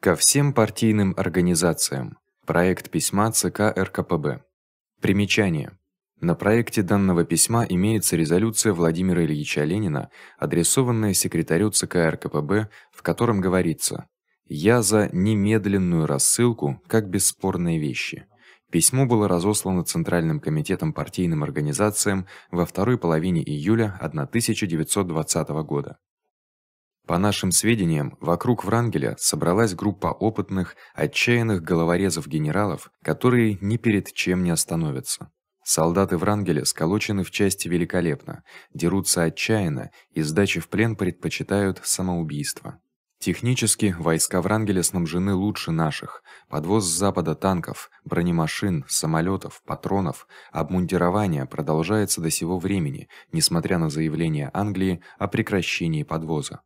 ко всем партийным организациям. Проект письма ЦК РКПБ. Примечание. На проекте данного письма имеется резолюция Владимира Ильича Ленина, адресованная секретарю ЦК РКПБ, в котором говорится: "Я за немедленную рассылку как бесспорные вещи". Письмо было разослано Центральным комитетом партийным организациям во второй половине июля 1920 года. По нашим сведениям, вокруг Врангеля собралась группа опытных, отчаянных головорезов-генералов, которые ни перед чем не остановятся. Солдаты Врангеля сколочены в части великолепно, дерутся отчаянно и сдачи в плен предпочитают самоубийство. Технически войска Врангеля снабжены лучше наших. Подвоз с запада танков, бронемашин, самолетов, патронов, обмундирования продолжается до сего времени, несмотря на заявления Англии о прекращении подвоза.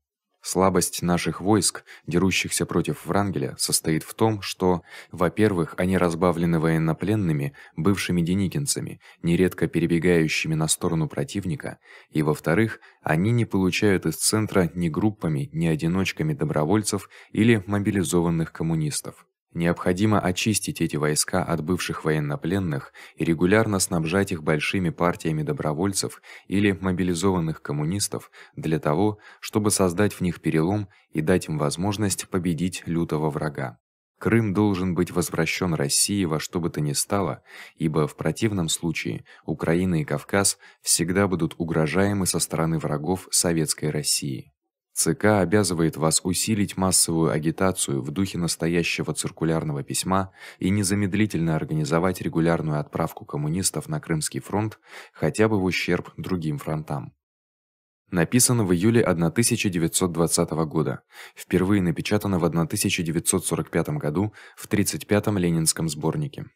Слабость наших войск, дерущихся против Врангеля, состоит в том, что, во-первых, они разбавлены военнопленными, бывшими деникинцами, нередко перебегающими на сторону противника, и во-вторых, они не получают из центра ни группами, ни одиночками добровольцев или мобилизованных коммунистов. Необходимо очистить эти войска от бывших военнопленных и регулярно снабжать их большими партиями добровольцев или мобилизованных коммунистов для того, чтобы создать в них перелом и дать им возможность победить лютого врага. Крым должен быть возвращен России во что бы то ни стало, ибо в противном случае Украина и Кавказ всегда будут угрожаемы со стороны врагов советской России. ЦК обязывает вас усилить массовую агитацию в духе настоящего циркулярного письма и незамедлительно организовать регулярную отправку коммунистов на Крымский фронт, хотя бы в ущерб другим фронтам. Написано в июле 1920 года, впервые напечатано в 1945 году в 35-м Ленинском сборнике.